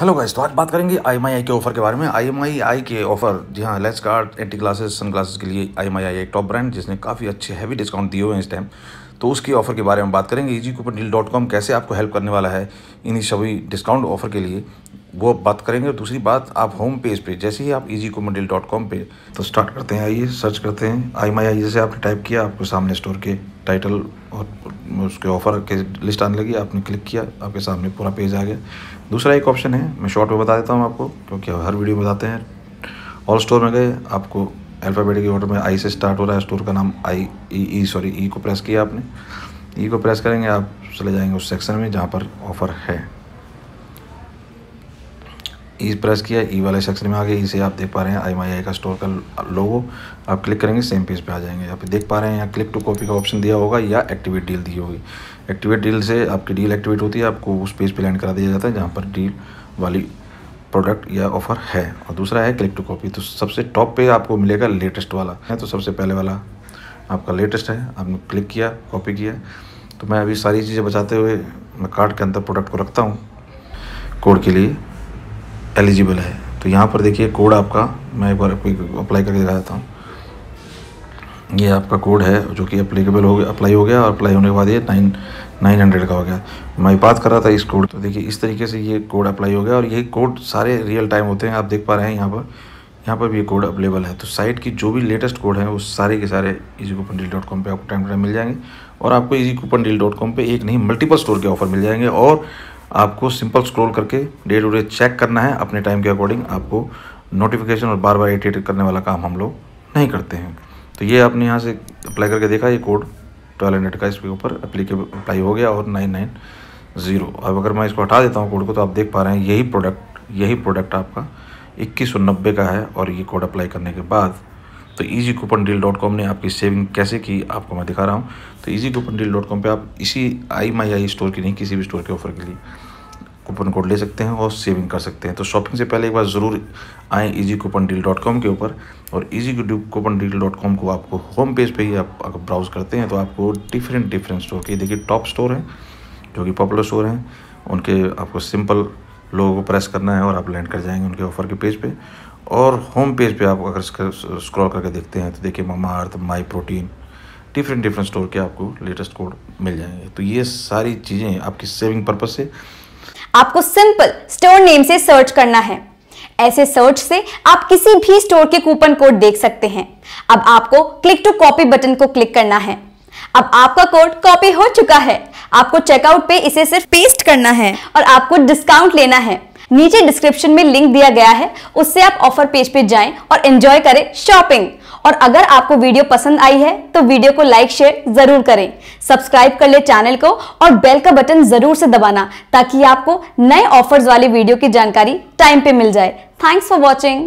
hello guys तो आज बात करेंगे आई एम आई आई के ऑफर के बारे में आई एम आई आई के ऑफर जी हाँ Lenskart anti glasses sun glasses के लिए आई एम आई आई एक टॉप ब्रांड जिसने काफ़ी अच्छे हैवी डिस्काउंट दिए हुए हैं इस टाइम तो उसके ऑफर के बारे में बात करेंगे easy coupon deal dot com कैसे आपको हेल्प करने वाला है इन्हीं सभी डिस्काउंट ऑफर के लिए वो बात करेंगे और दूसरी बात आप होम पेज पे जैसे ही आप easy coupon deal dot com पर तो स्टार्ट करते हैं आइए सर्च करते हैं आई एम आई आई जैसे आपने टाइप किया आपको सामने स्टोर के टाइटल और उसके ऑफ़र के लिस्ट आने लगी आपने क्लिक किया आपके सामने पूरा पेज आ गया दूसरा एक ऑप्शन है मैं शॉर्ट में बता देता हूँ आपको क्योंकि हर वीडियो बताते हैं ऑल स्टोर में गए आपको अल्फाबेट के ऑर्डर में आई से स्टार्ट हो रहा है स्टोर का नाम आई ई ई सॉरी ई को प्रेस किया आपने ई e को प्रेस करेंगे आप चले जाएंगे उस सेक्शन में जहाँ पर ऑफ़र है ई प्रेस किया ई वाले सेक्शन में आ गए इसे आप देख पा रहे हैं आई का स्टोर का लोगो आप क्लिक करेंगे सेम पेज पे आ जाएंगे आप देख पा रहे हैं यहाँ क्लिक टू कॉपी का ऑप्शन दिया होगा या एक्टिवेट डील दी होगी एक्टिवेट डील से आपकी डील एक्टिवेट होती है आपको उस पेज पे लैंड करा दिया जाता है जहाँ पर डील वाली प्रोडक्ट या ऑफर है और दूसरा है क्लिक टू कॉपी तो सबसे टॉप पे आपको मिलेगा लेटेस्ट वाला है तो सबसे पहले वाला आपका लेटेस्ट है आपने क्लिक किया कॉपी किया तो मैं अभी सारी चीज़ें बचाते हुए मैं कार्ड के अंदर प्रोडक्ट को रखता हूँ कोड के लिए एलिजिबल है तो यहाँ पर देखिए कोड आपका मैं एक बार अप्लाई करके देता हूँ ये आपका कोड है जो कि अप्लीकेबल हो गया अप्लाई हो गया और अप्लाई होने के बाद ये नाइन नाइन हंड्रेड का हो गया मैं बात कर रहा था इस कोड तो देखिए इस तरीके से ये कोड अप्लाई हो गया और ये कोड सारे रियल टाइम होते हैं आप देख पा रहे हैं यहाँ पर यहाँ पर भी ये कोड अवेलेबल है तो साइट की जो भी लेटेस्ट कोड है वो सारे के सारे easy coupon deal dot com पर आपको टाइम टू टाइम मिल जाएंगे और आपको easy coupon deal dot com पर एक नहीं मल्टीपल स्टोर के ऑफर मिल जाएंगे और आपको सिंपल स्क्रॉल करके डे टू डे चेक करना है अपने टाइम के अकॉर्डिंग आपको नोटिफिकेशन और बार बार एडिट करने वाला काम हम लोग नहीं करते हैं तो ये आपने यहाँ से अप्लाई करके देखा ये कोड ट्वेल्व हंड्रेड का इसके ऊपर अप्लीकेबल अप्लाई हो गया और नाइन नाइन ज़ीरो अब अगर मैं इसको हटा देता हूँ कोड को तो आप देख पा रहे हैं यही प्रोडक्ट यही प्रोडक्ट आपका इक्कीस सौ नब्बे का है और ये कोड अप्लाई करने के बाद तो easy coupon deal dot com ने आपकी सेविंग कैसे की आपको मैं दिखा रहा हूँ तो easy coupon deal dot com पर आप इसी आई माई आई स्टोर की नहीं किसी भी स्टोर के ऑफर के लिए कूपन कोड ले सकते हैं और सेविंग कर सकते हैं तो शॉपिंग से पहले एक बार ज़रूर आएँ easy coupon deal dot com के ऊपर और easy coupon deal dot com को आपको होम पेज पे ही आप अगर ब्राउज़ करते हैं तो आपको डिफरेंट डिफरेंट स्टोर के देखिए टॉप स्टोर हैं जो कि पॉपुलर स्टोर हैं उनके आपको सिंपल लोगों को प्रेस करना है और आप लैंड कर जाएंगे उनके ऑफर के पेज पे और होम पेज पे आप अगर स्क्रॉल करके देखते हैं तो देखिए Mamaearth MyProtein different different store के आपको लेटेस्ट कोड मिल जाएंगे तो ये सारी चीज़ें आपकी सेविंग पर्पज़ से आपको सिंपल स्टोर नेम से सर्च करना है ऐसे सर्च से आप किसी भी स्टोर के कूपन कोड देख सकते हैं अब आपको क्लिक टू कॉपी बटन को क्लिक करना है अब आपका कोड कॉपी हो चुका है आपको चेकआउट पे इसे सिर्फ पेस्ट करना है और आपको डिस्काउंट लेना है नीचे डिस्क्रिप्शन में लिंक दिया गया है उससे आप ऑफर पेज पे जाएं और एंजॉय करें शॉपिंग और अगर आपको वीडियो पसंद आई है तो वीडियो को लाइक शेयर जरूर करें सब्सक्राइब कर ले चैनल को और बेल का बटन जरूर से दबाना ताकि आपको नए ऑफर्स वाली वीडियो की जानकारी टाइम पे मिल जाए थैंक्स फॉर वॉचिंग